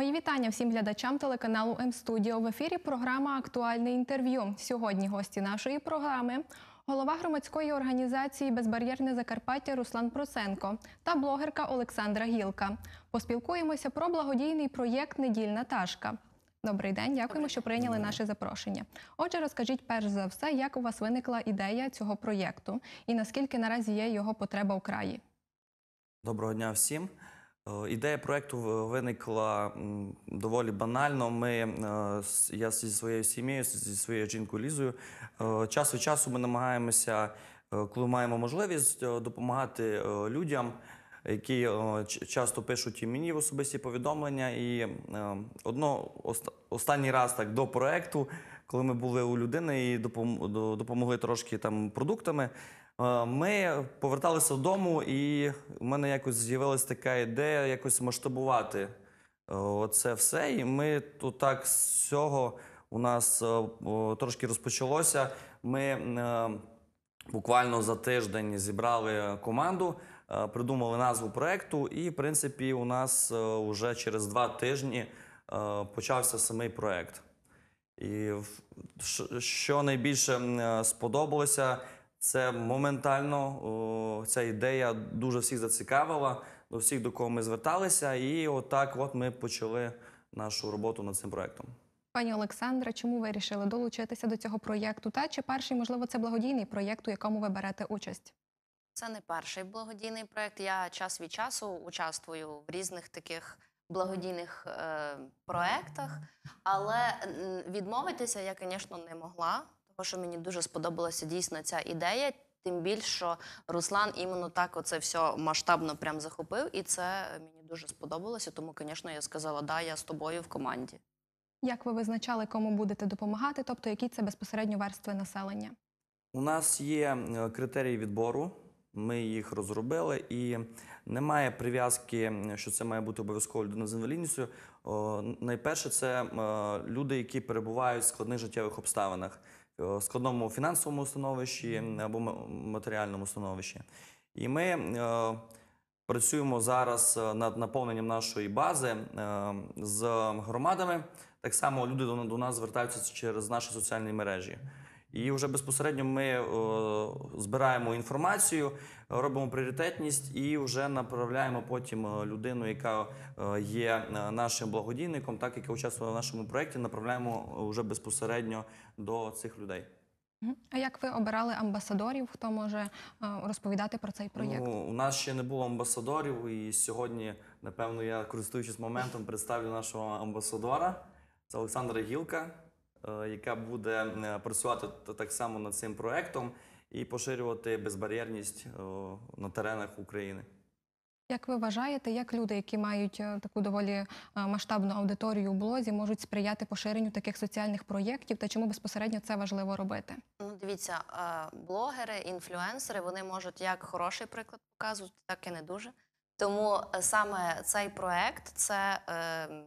Мої вітання всім глядачам телеканалу М-студіо. В ефірі програма Актуальне інтерв'ю. Сьогодні гості нашої програми голова громадської організації Безбар'єрне Закарпаття Руслан Просенко та блогерка Олександра Гілка. Поспілкуємося про благодійний проєкт Недільна ташка. Добрий день, дякуємо, що прийняли наше запрошення. Отже, розкажіть перш за все, як у вас виникла ідея цього проєкту і наскільки наразі є його потреба в краї. Доброго дня всім. Е, ідея проекту виникла доволі банально. Ми е, я зі своєю сім'єю, зі своєю жінкою Лізою. Е, час від часу ми намагаємося, коли маємо можливість, допомагати людям, які часто пишуть і мені в особисті повідомлення. І одно останній раз так до проекту, коли ми були у людини і допомогли трошки там продуктами. Е, ми поверталися додому, і в мене якось з'явилася така ідея якось масштабувати е, це все. І ми тут так з цього у нас е, трошки розпочалося. Ми буквально за тиждень зібрали команду, придумали назву проекту, і в принципі у нас вже через два тижні почався самий проект. І що найбільше сподобалося. Це моментально о, ця ідея дуже всіх зацікавила, до всіх, до кого ми зверталися, і отак от ми почали нашу роботу над цим проектом. Пані Олександра, чому ви вирішили долучитися до цього проєкту? Та чи перший, можливо, це благодійний проєкт, у якому ви берете участь? Це не перший благодійний проєкт. Я час від часу участвую в різних таких благодійних е, проєктах, але відмовитися я, звісно, не могла що мені дуже сподобалася дійсно ця ідея. Тим більше що Руслан іменно так оце все масштабно прям захопив, і це мені дуже сподобалося. Тому, звісно, я сказала, да, я з тобою в команді. Як ви визначали, кому будете допомагати, тобто які це безпосередньо верстви населення? У нас є е, критерії відбору, ми їх розробили, і немає прив'язки, що це має бути обов'язково людина з інвалідністю. Найперше, це е, люди, які перебувають в складних життєвих обставинах. Е, складному фінансовому становищі або матеріальному становищі. І ми е, працюємо зараз е, над наповненням нашої бази з громадами. Так само люди до, до нас звертаються через наші соціальні мережі. І вже безпосередньо ми о, е, збираємо інформацію, робимо пріоритетність і вже направляємо потім е, людину, яка е, є нашим благодійником, так яка участвувала в нашому проєкті, направляємо вже безпосередньо до цих людей. А як ви обирали амбасадорів? Хто може розповідати про цей проєкт? Ну, У нас ще не було амбасадорів, і сьогодні, напевно, я користуючись моментом, представлю нашого амбасадора. Це Олександра Гілка. Е, яка буде е, працювати так само над цим проектом і поширювати безбар'єрність е, на теренах України. Як ви вважаєте, як люди, які мають таку доволі масштабну аудиторію у блозі, можуть сприяти поширенню таких соціальних проєктів та чому безпосередньо це важливо робити? Ну, дивіться, блогери, інфлюенсери вони можуть як хороший приклад показувати, так і не дуже. Тому саме цей проєкт це ем,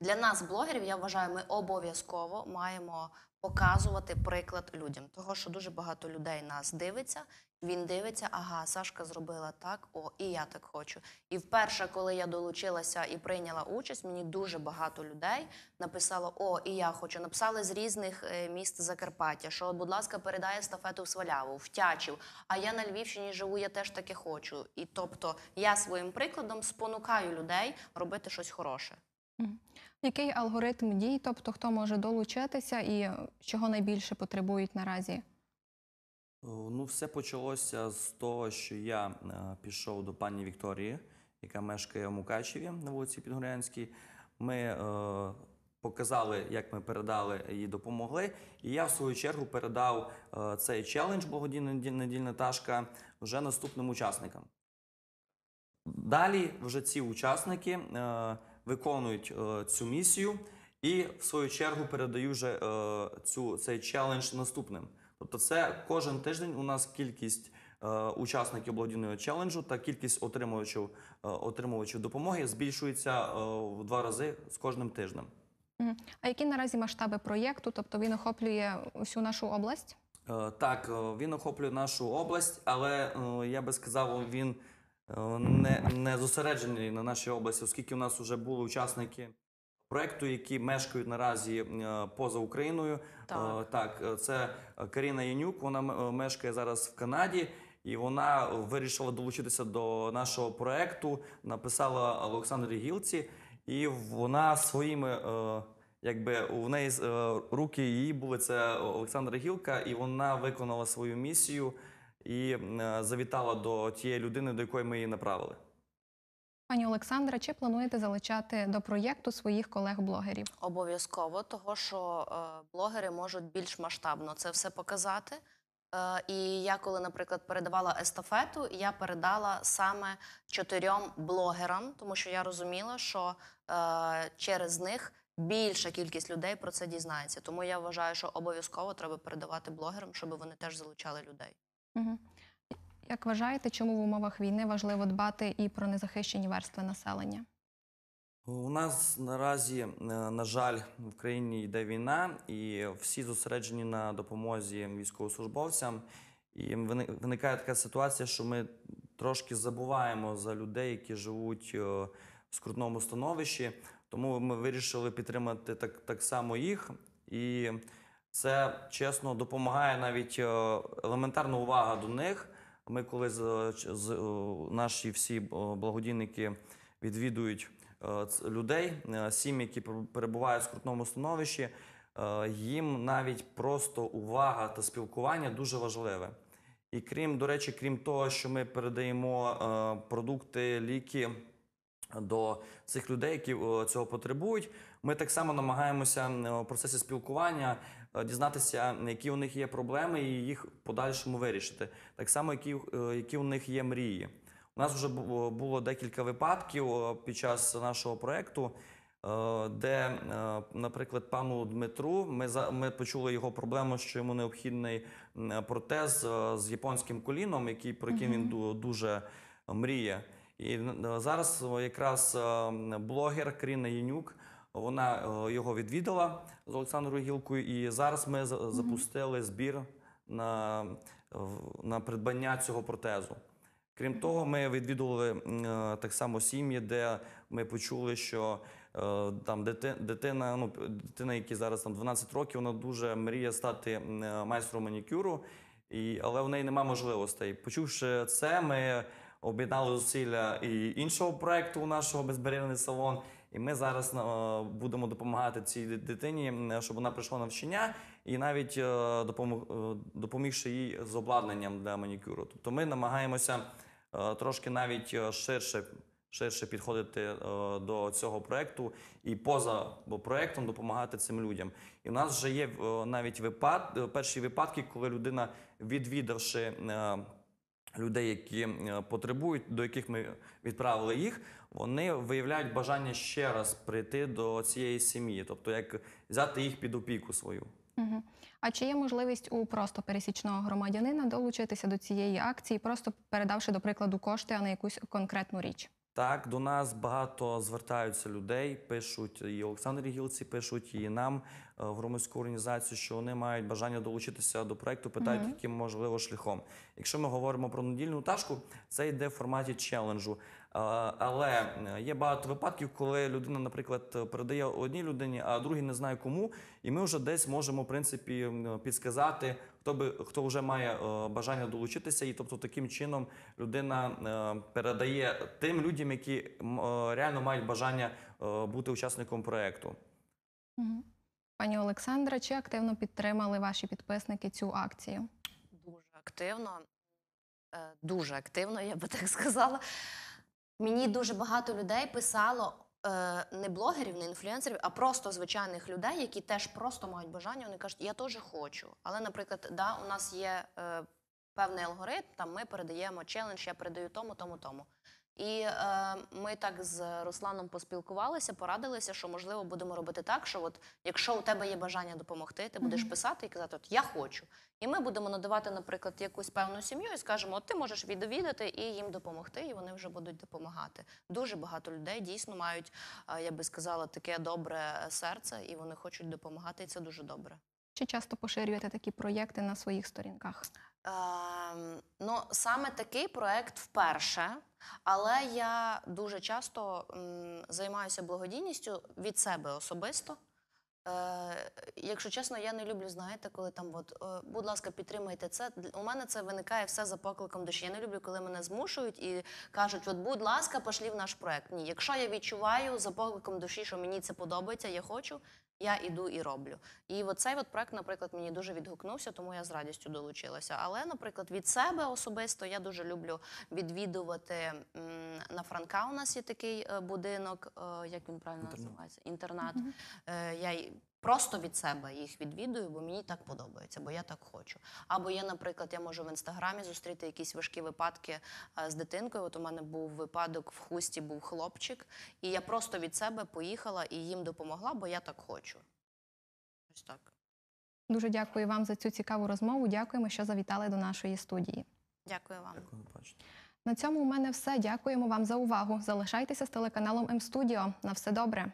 для нас, блогерів, я вважаю, ми обов'язково маємо показувати приклад людям, Того, що дуже багато людей нас дивиться. Він дивиться, ага, Сашка зробила так, о, і я так хочу. І вперше, коли я долучилася і прийняла участь, мені дуже багато людей написало О, і я хочу. Написали з різних е, міст Закарпаття, що, будь ласка, передає естафету в Сваляву, в Тячів. А я на Львівщині живу, я теж таке хочу. І тобто я своїм прикладом спонукаю людей робити щось хороше. Який алгоритм дій, тобто хто може долучитися і е, чого найбільше потребують наразі? Е, ну, все почалося з того, що я е, пішов до пані Вікторії, яка мешкає у Мукачеві на вулиці Підгорянській. Ми е, показали, як ми передали і допомогли. І я в свою чергу передав е, цей челендж благодійна недільна ташка вже наступним учасникам. Далі вже ці учасники. Е, виконують е, цю місію і в свою чергу передаю вже е, цю цей челендж наступним. Тобто, це кожен тиждень у нас кількість е, учасників благодійного челенджу та кількість отримувачів отримувачів допомоги збільшується в два рази з кожним тижнем. А які наразі масштаби проєкту? Тобто він охоплює всю нашу область? так, він охоплює нашу область, але я би сказав, він не не зосереджені на нашій області, оскільки в нас вже були учасники проекту, які мешкають наразі е, поза Україною. Е, так, так е, це Каріна Янюк. Вона мешкає зараз в Канаді. І вона вирішила долучитися до нашого проекту, написала Олександрі Гілці, і вона своїми, е, якби у неї е, руки її були це Олександра Гілка, і вона виконала свою місію і е, завітала до тієї людини, до якої ми її направили. Пані Олександра, чи плануєте залучати до проєкту своїх колег-блогерів? Обов'язково, того що е, блогери можуть більш масштабно це все показати. Е, і я, коли, наприклад, передавала естафету, я передала саме чотирьом блогерам, тому що я розуміла, що через них більша кількість людей про це дізнається. Тому я вважаю, що обов'язково треба передавати блогерам, щоб вони теж залучали людей. Як вважаєте, чому в умовах війни важливо дбати і про незахищені верстви населення? У нас наразі, е, на жаль, в країні йде війна, і всі зосереджені на допомозі військовослужбовцям. І виникає така ситуація, що ми трошки забуваємо за людей, які живуть е, в скрутному становищі. Тому ми вирішили підтримати так, так само їх і. Це чесно допомагає навіть е, елементарна увага до них. Ми, коли з, з е, наші всі е, благодійники відвідують людей, сім, які перебувають в скрутному становищі, їм навіть просто увага та спілкування дуже важливе. І крім до речі, крім того, що ми передаємо продукти, ліки. До цих людей, які цього потребують, ми так само намагаємося в процесі спілкування Е, дізнатися, які у них є проблеми, і їх подальшому вирішити. Так само, які е, які у них є мрії. У нас вже було декілька випадків е, під час нашого проєкту, де, наприклад, пану Дмитру, ми за ми почули його проблему, що йому необхідний протез з японським коліном, який про який він дуже мріє. І зараз якраз ем, блогер Кріна Янюк вона е, його відвідала з Олександрою Гілкою, і зараз ми запустили збір на, на придбання цього протезу. Крім того, ми відвідували е, так само сім'ї, де ми почули, що е, там дитина, ну дитина, які зараз там 12 років, вона дуже мріє стати майстром манікюру, і але в неї немає можливостей. Почувши це, ми об'єднали зусилля і іншого проекту у нашого безбар'єрний салон. І ми зараз е, будемо допомагати цій дитині, щоб вона прийшла навчання, і навіть е, допомог е, допомігши їй з обладнанням для манікюру. Тобто ми намагаємося трошки навіть ширше. Ширше підходити до цього проекту і поза проектом допомагати цим людям. І в нас вже є навіть випад, перші випадки, коли людина, відвідавши людей, які потребують, до яких ми відправили їх, вони виявляють бажання ще раз прийти до цієї сім'ї, тобто як взяти їх під опіку свою. Угу. А чи є можливість у просто пересічного громадянина долучитися до цієї акції, просто передавши, до прикладу, кошти а не якусь конкретну річ? Так, до нас багато звертаються людей, пишуть і Олександр Гілці, пишуть і нам е, в громадську організацію, що вони мають бажання долучитися до проекту, питають, mm яким можливо шляхом. Якщо ми говоримо про недільну ташку, це йде в форматі челенджу. Е, але е, є багато випадків, коли людина, наприклад, передає одній людині, а другій не знає кому, і ми вже десь можемо в принципі підсказати, хто би хто вже має е, бажання долучитися, і тобто таким чином людина передає тим людям, які реально мають бажання бути учасником проєкту. Пані Олександра, чи активно підтримали ваші підписники цю акцію? Дуже активно, дуже активно, я би так сказала. Мені дуже багато людей писало е, не блогерів, не інфлюенсерів, а просто звичайних людей, які теж просто мають бажання. Вони кажуть, я теж хочу. Але, наприклад, да, у нас є е, певний алгоритм, там ми передаємо челендж, я передаю тому, тому, тому. І е, ми так з Русланом поспілкувалися, порадилися, що можливо будемо робити так, що от якщо у тебе є бажання допомогти, ти будеш писати і казати, от я хочу. І ми будемо надавати, наприклад, якусь певну сім'ю і скажемо, от ти можеш відвідати і їм допомогти, і вони вже будуть допомагати. Дуже багато людей дійсно мають, е, я би сказала, таке добре серце, і вони хочуть допомагати. і Це дуже добре. Чи часто поширюєте такі проєкти на своїх сторінках? Е, ну, саме такий проєкт вперше, але я дуже часто м, займаюся благодійністю від себе особисто. Е, Якщо чесно, я не люблю, знаєте, коли там, от, е, будь ласка, підтримайте це. У мене це виникає все за покликом душі. Я не люблю, коли мене змушують і кажуть, от, будь ласка, пошлі в наш проект. Ні, якщо я відчуваю за покликом душі, що мені це подобається, я хочу, я іду і роблю. І оцей от проект, наприклад, мені дуже відгукнувся, тому я з радістю долучилася. Але, наприклад, від себе особисто я дуже люблю відвідувати на Франка. У нас є такий е, будинок, е, як він правильно Інтернат. називається? Інтернат. Mm -hmm. Я Просто від себе їх відвідую, бо мені так подобається, бо я так хочу. Або я, наприклад, я можу в інстаграмі зустріти якісь важкі випадки е, з дитинкою. От у мене був випадок в хусті, був хлопчик, і я просто від себе поїхала і їм допомогла, бо я так хочу. Ось так. Дуже дякую вам за цю цікаву розмову. Дякуємо, що завітали до нашої студії. Дякую вам. Дякую, На цьому у мене все. Дякуємо вам за увагу. Залишайтеся з телеканалом М-студіо. На все добре.